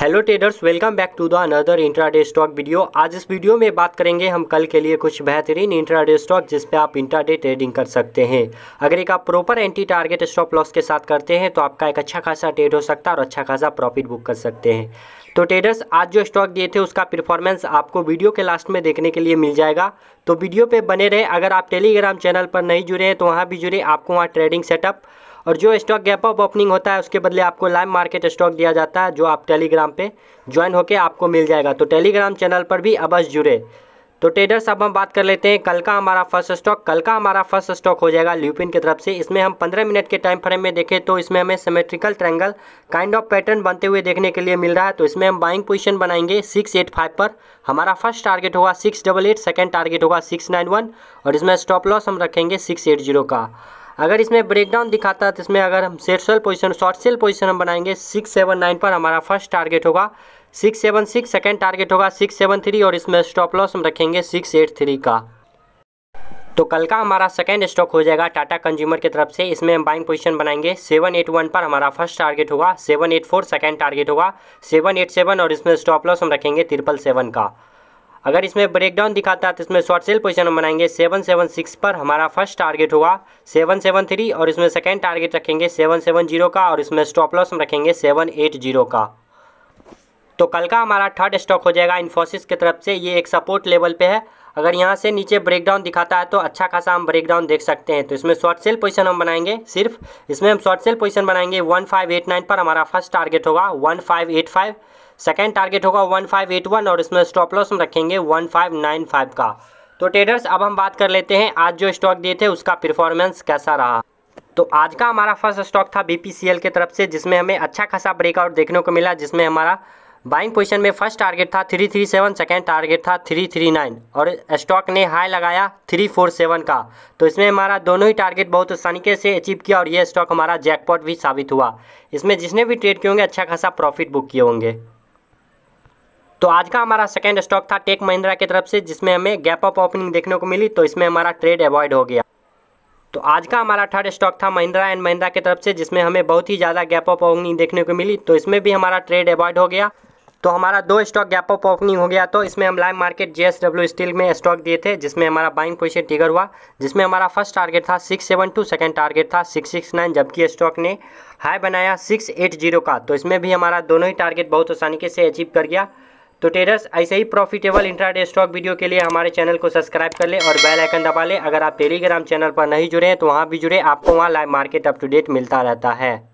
hello traders welcome back to the another intraday stock video आज इस video में बात करेंगे हम कल के लिए कुछ बेहतरीन इंट्राडे स्टॉक जिस पे आप इंट्राडे ट्रेडिंग कर सकते हैं अगर एक आप proper entry target stop loss के साथ करते हैं तो आपका एक अच्छा खासा ट्रेड हो सकता है और अच्छा खासा प्रॉफिट बुक कर सकते हैं तो ट्रेडर्स आज जो स्टॉक दिए थे उसका परफॉर्मेंस आपको वीडियो के लास्ट में देखने के लिए मिल जाएगा तो वीडियो पर बने रहे अगर आप टेलीग्राम चैनल पर नहीं जुड़े हैं तो वहाँ भी जुड़े आपको वहाँ ट्रेडिंग सेटअप और जो स्टॉक गैप अप ओपनिंग होता है उसके बदले आपको लाइव मार्केट स्टॉक दिया जाता है जो आप टेलीग्राम पे ज्वाइन होकर आपको मिल जाएगा तो टेलीग्राम चैनल पर भी अवश्य जुड़े तो ट्रेडर्स अब हम बात कर लेते हैं कल का हमारा फर्स्ट स्टॉक कल का हमारा फर्स्ट स्टॉक हो जाएगा ल्यूपिन की तरफ से इसमें हम 15 मिनट के टाइम फ्रेम में देखें तो इसमें हमें symmetrical triangle kind of pattern बनते हुए देखने के लिए मिल रहा है तो इसमें हम बाइंग पोजीशन बनाएंगे 685 पर हमारा फर्स्ट टारगेट होगा सिक्स सेकंड टारगेट होगा सिक्स और इसमें स्टॉप लॉस हम रखेंगे सिक्स का अगर इसमें ब्रेकडाउन दिखाता है तो इसमें अगर हम set sell position short sell position हम बनाएंगे सिक्स सेवन नाइन पर हमारा फर्स्ट टारगेट होगा six seven six second target होगा सिक्स सेवन थ्री और इसमें स्टॉप लॉस हम रखेंगे सिक्स एट थ्री का तो कल का हमारा सेकेंड स्टॉक हो जाएगा टाटा कंज्यूमर की तरफ से इसमें हम बाइंग पोजीशन बनाएंगे सेवन एट वन पर हमारा फर्स्ट टारगेट होगा seven eight four second target होगा सेवन एट सेवन और इसमें स्टॉप लॉस हम रखेंगे ट्रिपल सेवन का अगर इसमें ब्रेकडाउन दिखाता है तो इसमें शॉर्ट सेल पोजीशन हम बनाएंगे सेवन सेवन सिक्स पर हमारा फर्स्ट टारगेट होगा सेवन सेवन थ्री और इसमें सेकेंड टारगेट रखेंगे सेवन सेवन जीरो का और इसमें स्टॉप लॉस हम रखेंगे सेवन एट जीरो का तो कल का हमारा थर्ड स्टॉक हो जाएगा इन्फोसिस की तरफ से ये एक सपोर्ट लेवल पे है अगर यहाँ से नीचे ब्रेकडाउन दिखाता है तो अच्छा खासा हम ब्रेकडाउन देख सकते हैं तो इसमें शॉर्ट सेल पोजिशन हम बनाएंगे सिर्फ इसमें हम शॉर्ट सेल पोजिशन बनाएंगे वन फाइव एट नाइन पर हमारा फर्स्ट टारगेट होगा one five eight five second target होगा वन फाइव एट वन और इसमें स्टॉप लॉस हम रखेंगे वन फाइव नाइन फाइव का तो ट्रेडर्स अब हम बात कर लेते हैं आज जो स्टॉक दिए थे उसका परफॉर्मेंस कैसा रहा तो आज का हमारा फर्स्ट स्टॉक था एल की तरफ से जिसमें हमें अच्छा खासा ब्रेकआउट देखने को मिला जिसमें हमारा बाइंग पोजीशन में फर्स्ट टारगेट था 337 सेकेंड टारगेट था 339 और स्टॉक ने हाई लगाया 347 का तो इसमें हमारा दोनों ही टारगेट बहुत आसानी से अचीव किया और ये स्टॉक हमारा जैकपॉट भी साबित हुआ इसमें जिसने भी ट्रेड किए होंगे अच्छा खासा प्रॉफिट बुक किए होंगे तो आज का हमारा सेकेंड स्टॉक था टेक महिंद्रा की तरफ से जिसमें हमें गैप अप ओपनिंग देखने को मिली तो इसमें हमारा ट्रेड अवॉइड हो गया तो आज का हमारा थर्ड स्टॉक था महिंद्रा एंड महिंद्रा की तरफ से जिसमें हमें बहुत ही ज़्यादा गैप अप ओपनिंग देखने को मिली तो इसमें भी हमारा ट्रेड अवॉइड हो गया तो हमारा दो स्टॉक गैप ऑफ ओपनिंग हो गया तो इसमें हम लाइव मार्केट जे स्टील में स्टॉक दिए थे जिसमें हमारा बाइंग पोजिशन टिगर हुआ जिसमें हमारा फर्स्ट टारगेट था six seven two second target था सिक्स सिक्स नाइन जबकि स्टॉक ने हाई बनाया सिक्स एट जीरो का तो इसमें भी हमारा दोनों ही टारगेट बहुत आसानी से अचीव कर गया तो टेरस ऐसे ही प्रॉफिटेबल इंट्राडे स्टॉक वीडियो के लिए हमारे चैनल को सब्सक्राइब कर ले और बेल आइकन दबा लें अगर आप टेलीग्राम चैनल पर नहीं जुड़े हैं तो वहाँ भी जुड़े आपको वहाँ live market up to date मिलता रहता है